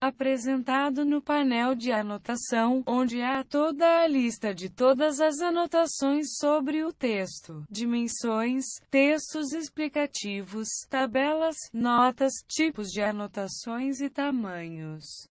apresentado no painel de anotação, onde há toda a lista de todas as anotações sobre o texto, dimensões, textos explicativos, tabelas, notas, tipos de anotações e tamanhos.